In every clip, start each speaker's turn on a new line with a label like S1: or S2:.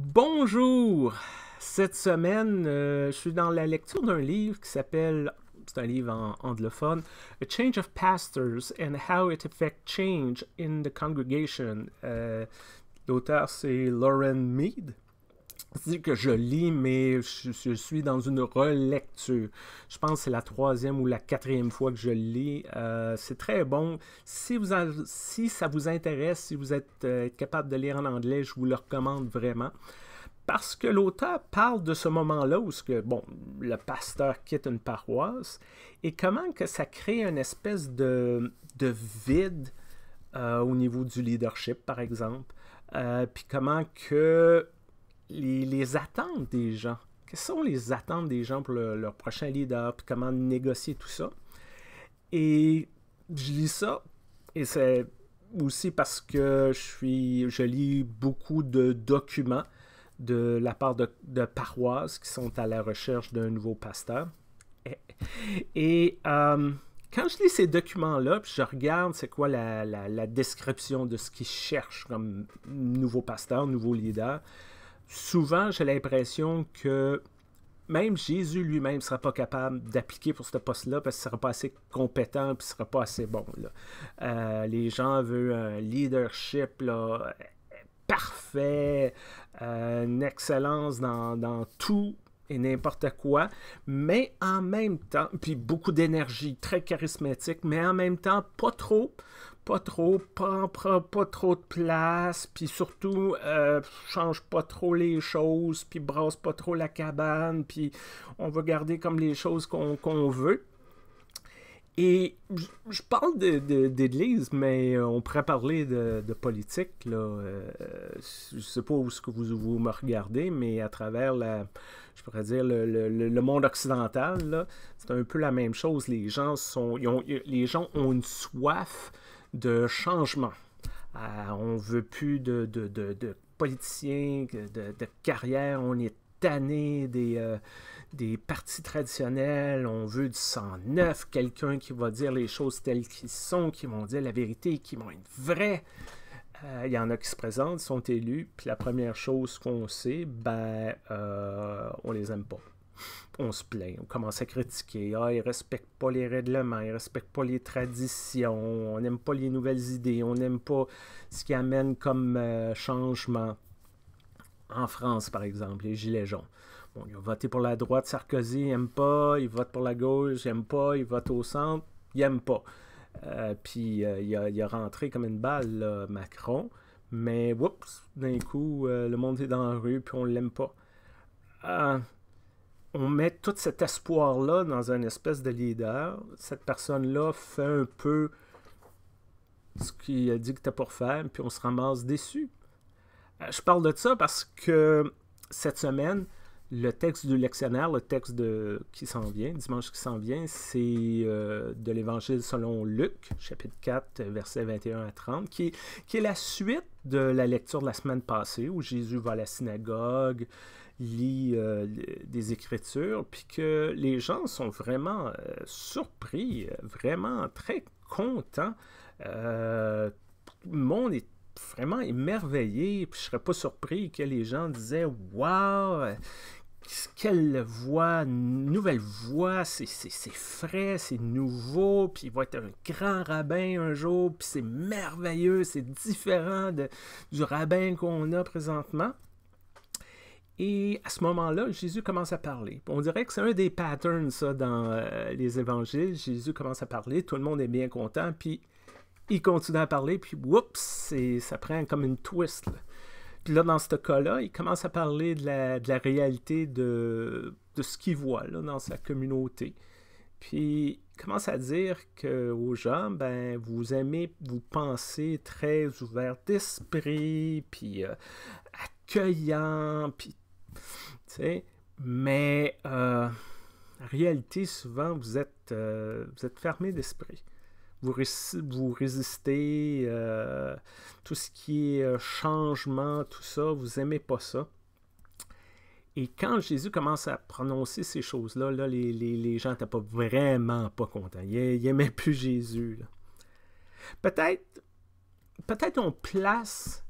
S1: Bonjour! Cette semaine, euh, je suis dans la lecture d'un livre qui s'appelle, c'est un livre en anglophone, A Change of Pastors and How It Affects Change in the Congregation. Euh, l'auteur, c'est Lauren Mead que je lis, mais je, suis dans une relecture. Je pense que c'est la troisième ou la quatrième fois que je lis. Euh, c'est très bon. Si, vous si ça vous intéresse, si vous êtes euh, capable de lire en anglais, je vous le recommande vraiment. Parce que l'auteur parle de ce moment-là où ce bon, le pasteur quitte une paroisse et comment que ça crée une espèce de, de vide euh, au niveau du leadership, par exemple. Puis comment que les, attentes des gens. Quelles sont les attentes des gens pour leur prochain leader, puis comment négocier tout ça. Et je lis ça, et c'est aussi parce que je, suis, je lis beaucoup de documents de la part de, paroisses qui sont à la recherche d'un nouveau pasteur. Et, euh, quand je lis ces documents-là, puis je regarde c'est quoi la, la, description de ce qu'ils cherchent comme nouveau pasteur, nouveau leader, souvent, j'ai l'impression que même Jésus lui-même ne sera pas capable d'appliquer pour ce poste-là parce qu'il ne sera pas assez compétent et ne sera pas assez bon. Euh, les gens veulent un leadership euh, parfait, euh, une excellence dans, dans tout, et n'importe quoi, mais en même temps, puis beaucoup d'énergie, très charismatique, mais en même temps, pas trop, pas trop, pas, pas, trop de place, puis surtout, euh, change pas trop les choses, puis brasse pas trop la cabane, puis on va garder comme les choses qu'on veut. Et je parle d'Église, mais euh, on pourrait parler de, de politique. Là. Euh, je ne sais pas où ce que vous, vous, me regardez, mais à travers la, je pourrais dire le, le, monde occidental, c'est un peu la même chose. Les gens, sont, ont, les gens ont une soif de changement. Ah, on ne veut plus de, de, de politiciens, de, carrière. On est des, euh, des partis traditionnels, on veut du sang neuf, quelqu'un qui va dire les choses telles qu'elles sont, qui vont dire la vérité, qui vont être vrai. Euh, il y en a qui se présentent, sont élus, puis la première chose qu'on sait, ben, euh, on les aime pas. On se plaint, on commence à critiquer. Ah, ils respectent pas les règlements, ils respectent pas les traditions, on n'aime pas les nouvelles idées, on n'aime pas ce qui amène comme euh, changement en France, par exemple, les Gilets jaunes. Bon, ils ont voté pour la droite, Sarkozy n'aime pas, Il vote pour la gauche, ils n'aiment pas, Il vote au centre, ils n'aiment pas. Euh, puis euh, il, a, a, rentré comme une balle, Macron, mais oups, d'un coup, euh, le monde est dans la rue, puis on ne l'aime pas. on met tout cet espoir-là dans un espèce de leader. Cette personne-là fait un peu ce qu'il a dit qu'il était pour faire, puis on se ramasse déçu. Euh, je parle de ça parce que cette semaine, le texte du lectionnaire, le texte de, qui s'en vient, dimanche qui s'en vient, c'est euh, de l'Évangile selon Luc, chapitre 4, versets 21 à 30, qui, qui est la suite de la lecture de la semaine passée où Jésus va à la synagogue, lit euh, des Écritures, puis que les gens sont vraiment surpris, vraiment très contents. le monde est vraiment émerveillé, puis je serais pas surpris que les gens disaient Waouh, quelle voix, nouvelle voix, c'est frais, c'est nouveau, puis il va être un grand rabbin un jour, puis c'est merveilleux, c'est différent de, du rabbin qu'on a présentement. Et à ce moment-là, Jésus commence à parler. On dirait que c'est un des patterns, ça, dans euh, les évangiles. Jésus commence à parler, tout le monde est bien content, puis il continue à parler, puis oups, ça prend comme une twist. Puis là, dans ce cas-là, il commence à parler de la, réalité de, ce qu'il voit dans sa communauté. Puis il commence à dire que, aux gens, ben, vous aimez, vous pensez très ouvert d'esprit, puis euh, accueillant, puis, tu sais, mais euh, en réalité, souvent, vous êtes euh, fermé d'esprit vous, résistez, euh, tout ce qui est euh, changement, tout ça, vous aimez pas ça. Et quand Jésus commence à prononcer ces choses-là, là, les, les, gens n'étaient pas vraiment pas contents. Ils n'aimaient plus Jésus. Peut-être peut-être on place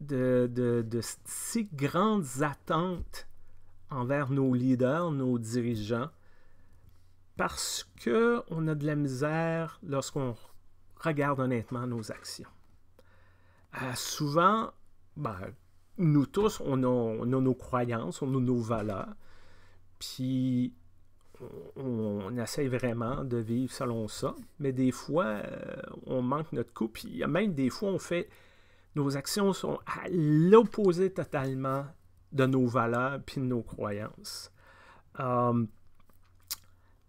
S1: de, si grandes attentes envers nos leaders, nos dirigeants, parce qu'on a de la misère lorsqu'on regarde honnêtement nos actions. Euh, souvent, ben, nous tous, on a, nos croyances, on a nos valeurs, puis on, essaie vraiment de vivre selon ça, mais des fois, euh, on manque notre coup, puis même des fois, on fait, nos actions sont à l'opposé totalement de nos valeurs puis de nos croyances. Hum,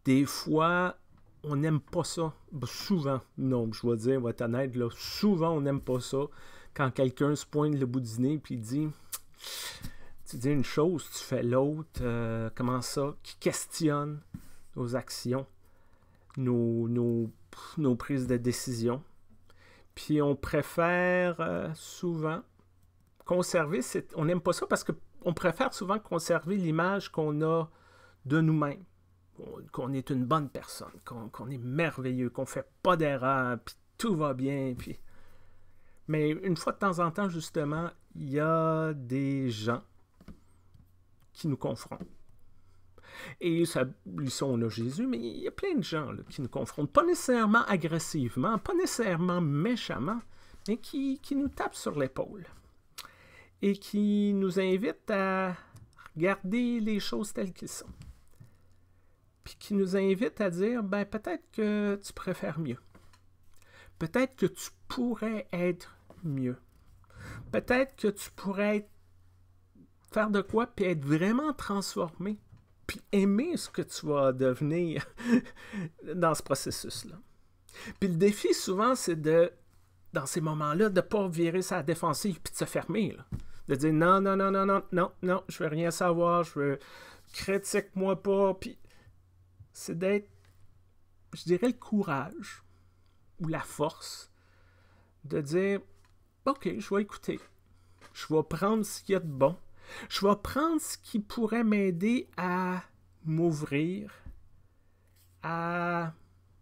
S1: des fois, on n'aime pas ça. Ben, souvent, non, je vais dire, on va être honnête, souvent on n'aime pas ça quand quelqu'un se pointe le bout du nez puis dit Tu dis une chose, tu fais l'autre, euh, comment ça Qui questionne nos actions, nos, nos, prises de décision. Puis on préfère euh, souvent conserver, on n'aime pas ça parce qu'on préfère souvent conserver l'image qu'on a de nous-mêmes qu'on est une bonne personne, qu'on est merveilleux, qu'on fait pas d'erreurs, puis tout va bien. Puis... Mais une fois de temps en temps, justement, il y a des gens qui nous confrontent. Et ça, ici, on a Jésus, mais il y a plein de gens qui nous confrontent, pas nécessairement agressivement, pas nécessairement méchamment, mais qui, qui nous tapent sur l'épaule et qui nous invitent à regarder les choses telles qu'elles sont puis qui nous invite à dire, ben peut-être que tu préfères mieux. Peut-être que tu pourrais être mieux. Peut-être que tu pourrais faire de quoi, puis être vraiment transformé, puis aimer ce que tu vas devenir dans ce processus-là. Puis le défi, souvent, c'est de, dans ces moments-là, de ne pas virer sa défensive, puis de se fermer. De dire, non, non, non, non, non, non, non, je veux rien savoir, je veux critique-moi pas. Puis c'est d'être, je dirais, le courage ou la force de dire OK, je vais écouter. Je vais prendre ce qu'il y a de bon. Je vais prendre ce qui pourrait m'aider à m'ouvrir, à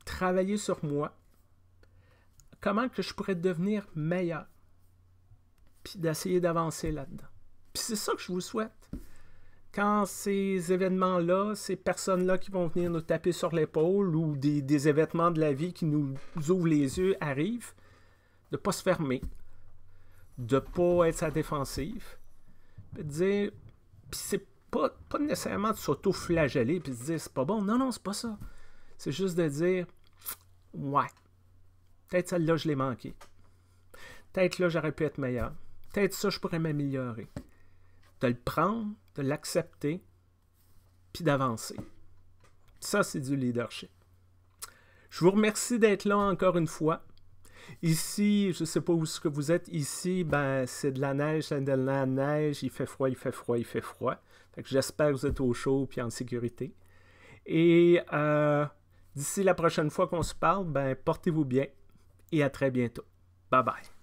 S1: travailler sur moi. Comment que je pourrais devenir meilleur. Puis d'essayer d'avancer là-dedans. Puis c'est ça que je vous souhaite quand ces événements-là, ces personnes-là qui vont venir nous taper sur l'épaule ou des, événements de la vie qui nous ouvrent les yeux arrivent, de ne pas se fermer, de ne pas être sa défensive, de dire, puis c'est pas, nécessairement de s'auto-flageller puis de dire c'est pas bon. Non, non, c'est pas ça. C'est juste de dire, ouais, peut-être celle-là, je l'ai manqué. Peut-être là, j'aurais pu être meilleur. Peut-être ça, je pourrais m'améliorer de le prendre, de l'accepter, puis d'avancer. Ça, c'est du leadership. Je vous remercie d'être là encore une fois. Ici, je ne sais pas où ce que vous êtes. Ici, ben, c'est de la neige, c'est de la neige. Il fait froid, il fait froid, il fait froid. j'espère que vous êtes au chaud puis en sécurité. Et euh, d'ici la prochaine fois qu'on se parle, ben, portez-vous bien et à très bientôt. Bye bye.